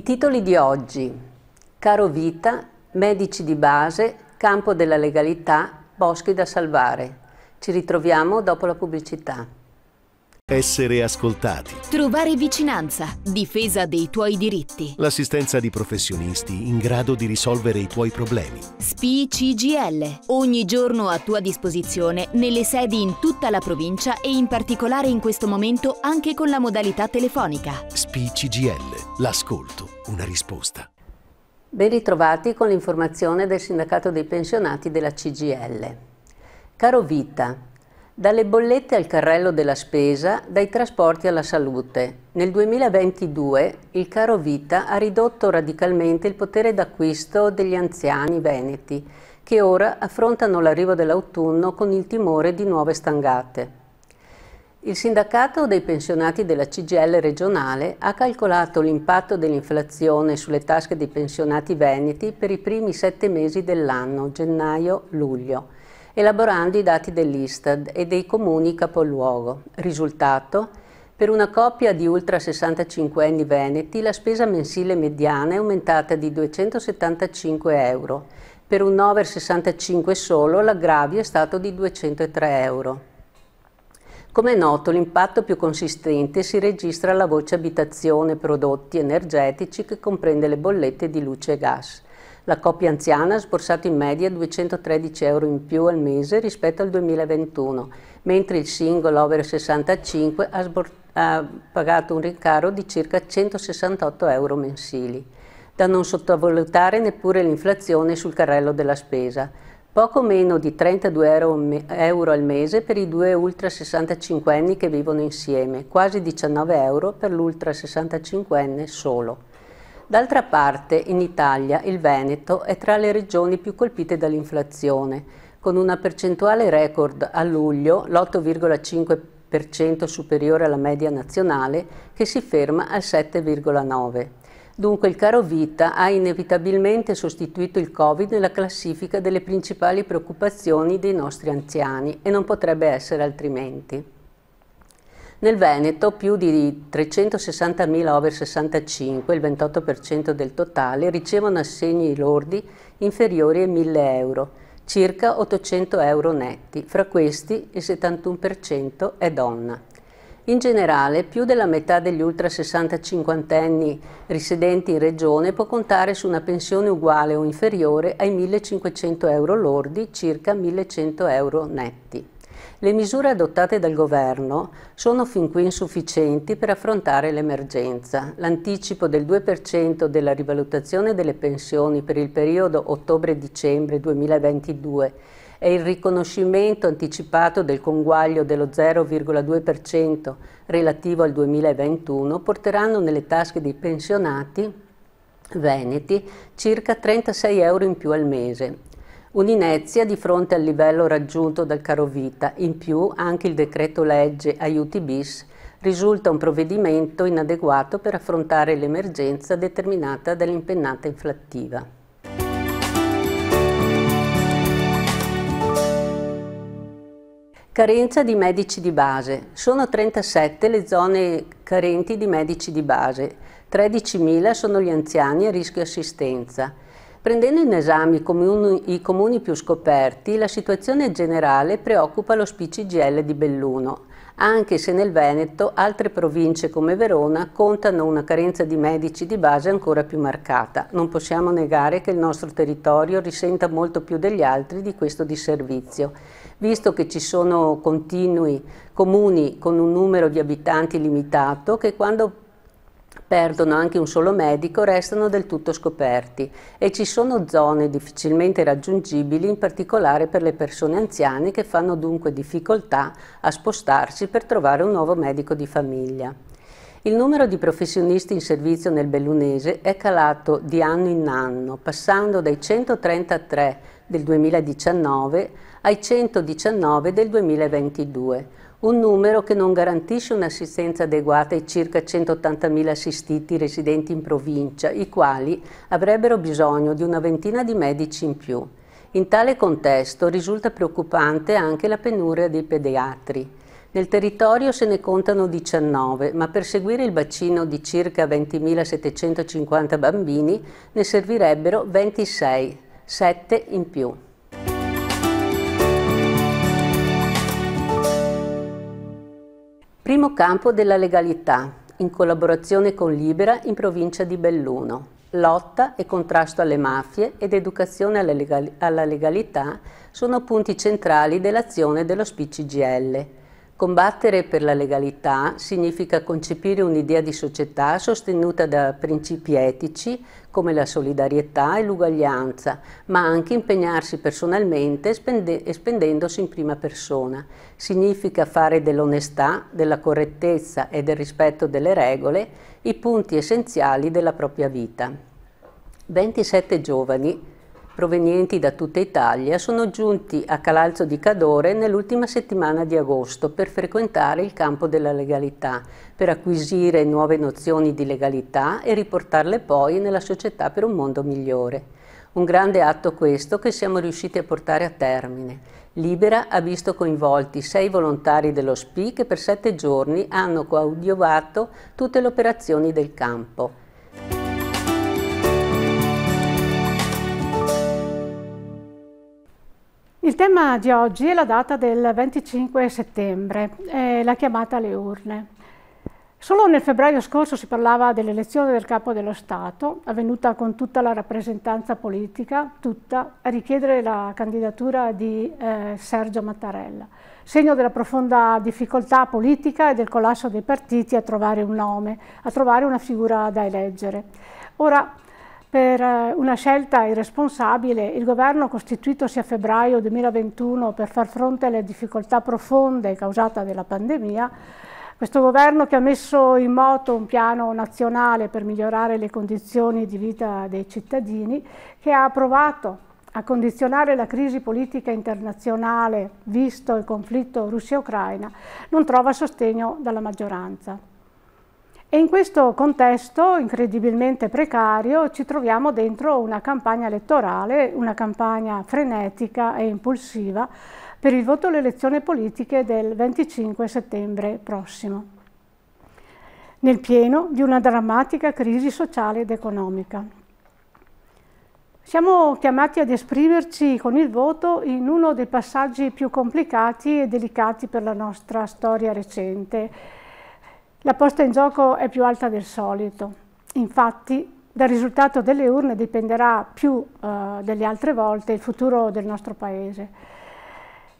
I titoli di oggi. Caro Vita, Medici di base, Campo della legalità, Boschi da salvare. Ci ritroviamo dopo la pubblicità essere ascoltati. Trovare vicinanza, difesa dei tuoi diritti. L'assistenza di professionisti in grado di risolvere i tuoi problemi. SPI CGL, ogni giorno a tua disposizione nelle sedi in tutta la provincia e in particolare in questo momento anche con la modalità telefonica. SPI CGL, l'ascolto, una risposta. Ben ritrovati con l'informazione del Sindacato dei Pensionati della CGL. Caro Vita, dalle bollette al carrello della spesa, dai trasporti alla salute. Nel 2022 il caro vita ha ridotto radicalmente il potere d'acquisto degli anziani veneti, che ora affrontano l'arrivo dell'autunno con il timore di nuove stangate. Il sindacato dei pensionati della CGL regionale ha calcolato l'impatto dell'inflazione sulle tasche dei pensionati veneti per i primi sette mesi dell'anno, gennaio-luglio elaborando i dati dell'Istad e dei comuni capoluogo. Risultato? Per una coppia di ultra 65 anni veneti la spesa mensile mediana è aumentata di 275 euro, per un over 65 solo l'aggravio è stato di 203 euro. Come è noto, l'impatto più consistente si registra alla voce abitazione, prodotti energetici che comprende le bollette di luce e gas. La coppia anziana ha sborsato in media 213 euro in più al mese rispetto al 2021, mentre il single over 65 ha, ha pagato un rincaro di circa 168 euro mensili. Da non sottovalutare neppure l'inflazione sul carrello della spesa. Poco meno di 32 euro, me euro al mese per i due ultra 65enni che vivono insieme, quasi 19 euro per l'ultra 65enne solo. D'altra parte, in Italia il Veneto è tra le regioni più colpite dall'inflazione, con una percentuale record a luglio, l'8,5% superiore alla media nazionale, che si ferma al 7,9%. Dunque il caro vita ha inevitabilmente sostituito il Covid nella classifica delle principali preoccupazioni dei nostri anziani e non potrebbe essere altrimenti. Nel Veneto più di 360.000 over 65, il 28% del totale, ricevono assegni lordi inferiori ai 1.000 euro, circa 800 euro netti, fra questi il 71% è donna. In generale, più della metà degli ultra 60-50 anni risidenti in regione può contare su una pensione uguale o inferiore ai 1.500 euro lordi, circa 1.100 euro netti le misure adottate dal Governo sono fin qui insufficienti per affrontare l'emergenza. L'anticipo del 2% della rivalutazione delle pensioni per il periodo ottobre-dicembre 2022 e il riconoscimento anticipato del conguaglio dello 0,2% relativo al 2021 porteranno nelle tasche dei pensionati veneti circa 36 euro in più al mese Un'inezia di fronte al livello raggiunto dal carovita, in più anche il decreto legge aiuti bis risulta un provvedimento inadeguato per affrontare l'emergenza determinata dall'impennata inflattiva. Carenza di medici di base. Sono 37 le zone carenti di medici di base. 13.000 sono gli anziani a rischio assistenza. Prendendo in esame i comuni, i comuni più scoperti, la situazione generale preoccupa lo SPCGL di Belluno, anche se nel Veneto altre province come Verona contano una carenza di medici di base ancora più marcata. Non possiamo negare che il nostro territorio risenta molto più degli altri di questo disservizio, visto che ci sono continui comuni con un numero di abitanti limitato che quando perdono anche un solo medico restano del tutto scoperti e ci sono zone difficilmente raggiungibili in particolare per le persone anziane che fanno dunque difficoltà a spostarsi per trovare un nuovo medico di famiglia. Il numero di professionisti in servizio nel Bellunese è calato di anno in anno, passando dai 133 del 2019 ai 119 del 2022 un numero che non garantisce un'assistenza adeguata ai circa 180.000 assistiti residenti in provincia, i quali avrebbero bisogno di una ventina di medici in più. In tale contesto risulta preoccupante anche la penuria dei pediatri. Nel territorio se ne contano 19, ma per seguire il bacino di circa 20.750 bambini ne servirebbero 26, 7 in più. Primo campo della legalità, in collaborazione con Libera in provincia di Belluno. Lotta e contrasto alle mafie ed educazione alla, legalità sono punti centrali dell'azione dello SPCGL, Combattere per la legalità significa concepire un'idea di società sostenuta da principi etici come la solidarietà e l'uguaglianza, ma anche impegnarsi personalmente spende spendendosi in prima persona. Significa fare dell'onestà, della correttezza e del rispetto delle regole i punti essenziali della propria vita. 27 giovani provenienti da tutta Italia sono giunti a Calalzo di Cadore nell'ultima settimana di agosto per frequentare il campo della legalità, per acquisire nuove nozioni di legalità e riportarle poi nella società per un mondo migliore. Un grande atto questo che siamo riusciti a portare a termine. Libera ha visto coinvolti sei volontari dello SPI che per sette giorni hanno coadiuvato tutte le operazioni del campo. Il tema di oggi è la data del 25 settembre, eh, la chiamata alle urne. Solo nel febbraio scorso si parlava dell'elezione del capo dello Stato, avvenuta con tutta la rappresentanza politica, tutta, a richiedere la candidatura di eh, Sergio Mattarella, segno della profonda difficoltà politica e del collasso dei partiti a trovare un nome, a trovare una figura da eleggere. Ora, per eh, una scelta irresponsabile, il governo costituitosi a febbraio 2021 per far fronte alle difficoltà profonde causate dalla pandemia, questo governo che ha messo in moto un piano nazionale per migliorare le condizioni di vita dei cittadini, che ha provato a condizionare la crisi politica internazionale, visto il conflitto Russia-Ucraina, non trova sostegno dalla maggioranza. E in questo contesto incredibilmente precario ci troviamo dentro una campagna elettorale, una campagna frenetica e impulsiva per il voto alle elezioni politiche del 25 settembre prossimo, nel pieno di una drammatica crisi sociale ed economica. Siamo chiamati ad esprimerci con il voto in uno dei passaggi più complicati e delicati per la nostra storia recente, la posta in gioco è più alta del solito, infatti dal risultato delle urne dipenderà più eh, delle altre volte il futuro del nostro Paese.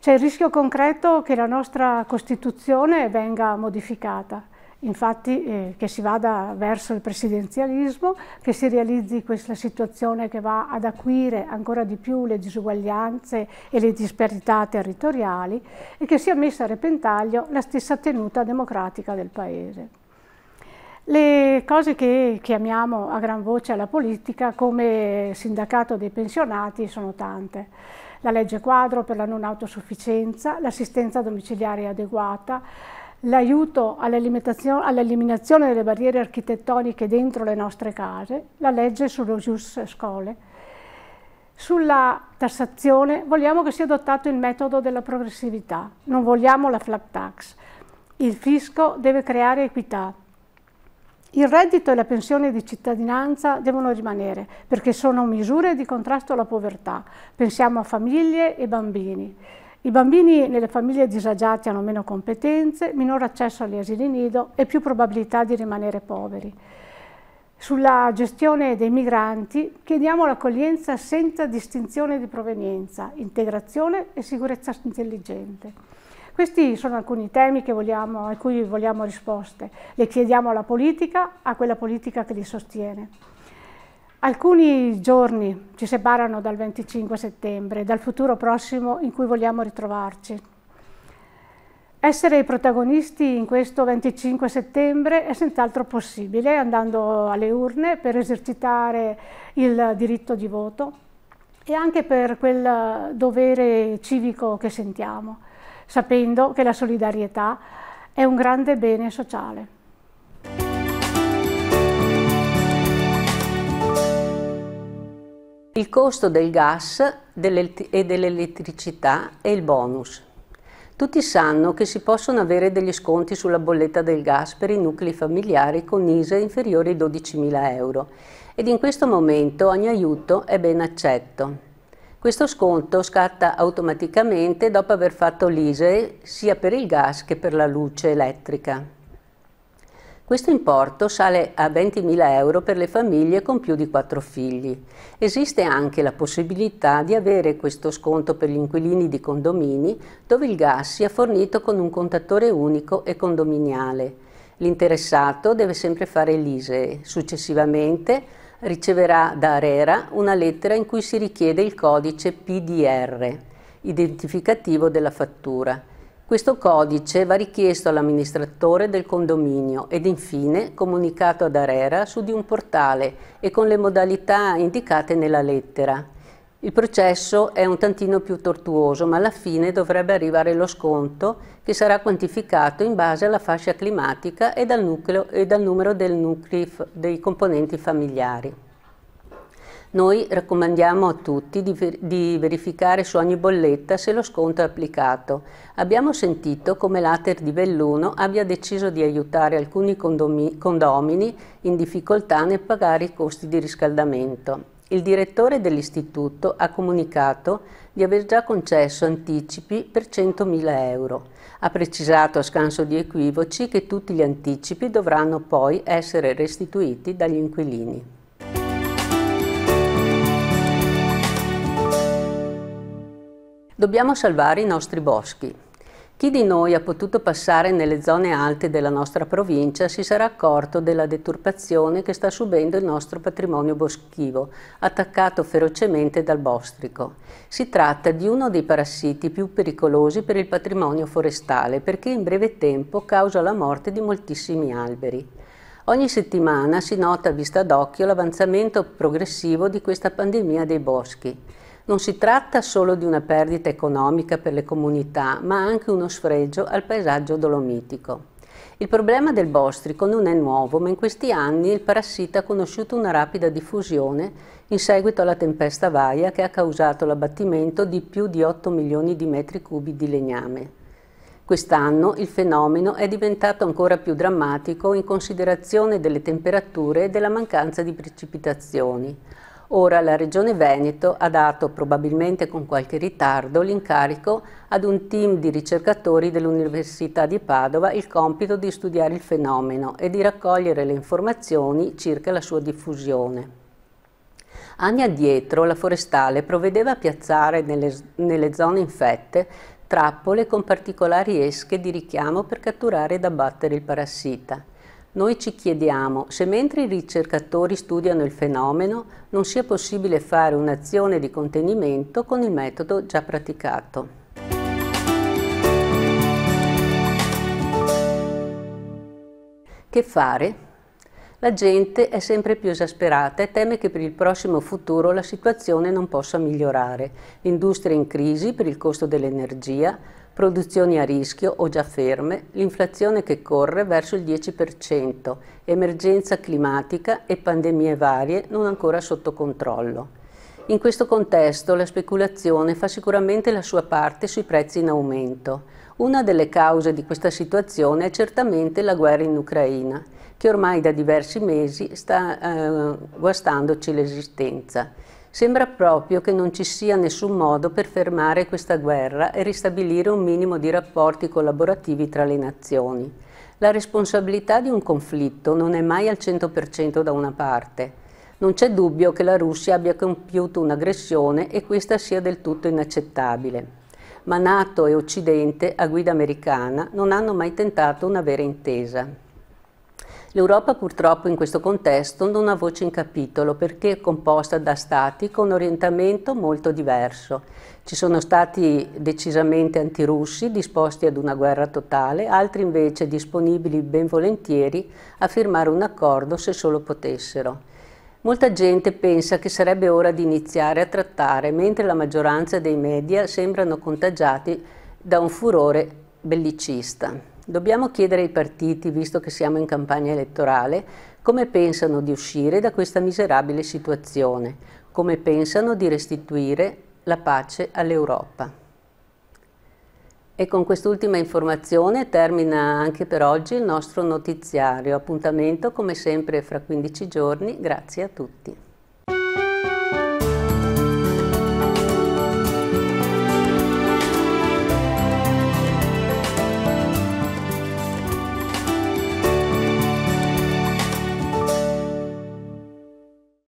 C'è il rischio concreto che la nostra Costituzione venga modificata. Infatti eh, che si vada verso il presidenzialismo, che si realizzi questa situazione che va ad acuire ancora di più le disuguaglianze e le disparità territoriali e che sia messa a repentaglio la stessa tenuta democratica del Paese le cose che chiamiamo a gran voce alla politica come sindacato dei pensionati sono tante. La legge quadro per la non autosufficienza, l'assistenza domiciliare adeguata, l'aiuto all'eliminazione delle barriere architettoniche dentro le nostre case, la legge sullo Jus Scole. Sulla tassazione vogliamo che sia adottato il metodo della progressività, non vogliamo la flat tax. Il fisco deve creare equità. Il reddito e la pensione di cittadinanza devono rimanere perché sono misure di contrasto alla povertà. Pensiamo a famiglie e bambini. I bambini nelle famiglie disagiate hanno meno competenze, minor accesso agli asili nido e più probabilità di rimanere poveri. Sulla gestione dei migranti chiediamo l'accoglienza senza distinzione di provenienza, integrazione e sicurezza intelligente. Questi sono alcuni temi vogliamo, a cui vogliamo risposte. Le chiediamo alla politica, a quella politica che li sostiene. Alcuni giorni ci separano dal 25 settembre, dal futuro prossimo in cui vogliamo ritrovarci. Essere i protagonisti in questo 25 settembre è senz'altro possibile andando alle urne per esercitare il diritto di voto e anche per quel dovere civico che sentiamo, sapendo che la solidarietà è un grande bene sociale. il costo del gas e dell'elettricità e il bonus. Tutti sanno che si possono avere degli sconti sulla bolletta del gas per i nuclei familiari con ISE inferiori ai 12.000 euro ed in questo momento ogni aiuto è ben accetto. Questo sconto scatta automaticamente dopo aver fatto l'ISE sia per il gas che per la luce elettrica. Questo importo sale a 20.000 euro per le famiglie con più di quattro figli. Esiste anche la possibilità di avere questo sconto per gli inquilini di condomini dove il gas sia fornito con un contatore unico e condominiale. L'interessato deve sempre fare l'ISE. Successivamente riceverà da Arera una lettera in cui si richiede il codice PDR, identificativo della fattura questo codice va richiesto all'amministratore del condominio ed infine comunicato ad Arera su di un portale e con le modalità indicate nella lettera. Il processo è un tantino più tortuoso, ma alla fine dovrebbe arrivare lo sconto che sarà quantificato in base alla fascia climatica e dal, nucleo, e al numero nuclei, dei componenti familiari. Noi raccomandiamo a tutti di, ver di, verificare su ogni bolletta se lo sconto è applicato. Abbiamo sentito come l'Ater di Belluno abbia deciso di aiutare alcuni condomini in difficoltà nel pagare i costi di riscaldamento. Il direttore dell'istituto ha comunicato di aver già concesso anticipi per 100.000 euro. Ha precisato a scanso di equivoci che tutti gli anticipi dovranno poi essere restituiti dagli inquilini. Dobbiamo salvare i nostri boschi. Chi di noi ha potuto passare nelle zone alte della nostra provincia si sarà accorto della deturpazione che sta subendo il nostro patrimonio boschivo, attaccato ferocemente dal bostrico. Si tratta di uno dei parassiti più pericolosi per il patrimonio forestale perché in breve tempo causa la morte di moltissimi alberi. Ogni settimana si nota a vista d'occhio l'avanzamento progressivo di questa pandemia dei boschi. Non si tratta solo di una perdita economica per le comunità, ma anche uno sfregio al paesaggio dolomitico. Il problema del bostrico non è nuovo, ma in questi anni il parassita ha conosciuto una rapida diffusione in seguito alla tempesta Vaia che ha causato l'abbattimento di più di 8 milioni di metri cubi di legname. Quest'anno il fenomeno è diventato ancora più drammatico in considerazione delle temperature e della mancanza di precipitazioni. Ora la Regione Veneto ha dato, probabilmente con qualche ritardo, l'incarico ad un team di ricercatori dell'Università di Padova il compito di studiare il fenomeno e di raccogliere le informazioni circa la sua diffusione. Anni addietro la forestale provvedeva a piazzare nelle, nelle zone infette trappole con particolari esche di richiamo per catturare ed abbattere il parassita. Noi ci chiediamo se mentre i ricercatori studiano il fenomeno non sia possibile fare un'azione di contenimento con il metodo già praticato. Che fare? La gente è sempre più esasperata e teme che per il prossimo futuro la situazione non possa migliorare. L'industria in crisi per il costo dell'energia, produzioni a rischio o già ferme, l'inflazione che corre verso il 10%, emergenza climatica e pandemie varie non ancora sotto controllo. In questo contesto la speculazione fa sicuramente la sua parte sui prezzi in aumento. Una delle cause di questa situazione è certamente la guerra in Ucraina che ormai da diversi mesi sta eh, guastandoci l'esistenza. Sembra proprio che non ci sia nessun modo per fermare questa guerra e ristabilire un minimo di rapporti collaborativi tra le nazioni. La responsabilità di un conflitto non è mai al 100% da una parte. Non c'è dubbio che la Russia abbia compiuto un'aggressione e questa sia del tutto inaccettabile. Ma Nato e Occidente, a guida americana, non hanno mai tentato una vera intesa. L'Europa purtroppo in questo contesto non ha voce in capitolo perché è composta da stati con orientamento molto diverso. Ci sono stati decisamente antirussi, disposti ad una guerra totale, altri invece disponibili ben volentieri a firmare un accordo se solo potessero. Molta gente pensa che sarebbe ora di iniziare a trattare, mentre la maggioranza dei media sembrano contagiati da un furore bellicista. Dobbiamo chiedere ai partiti, visto che siamo in campagna elettorale, come pensano di uscire da questa miserabile situazione, come pensano di restituire la pace all'Europa. E con quest'ultima informazione termina anche per oggi il nostro notiziario. Appuntamento come sempre fra 15 giorni. Grazie a tutti.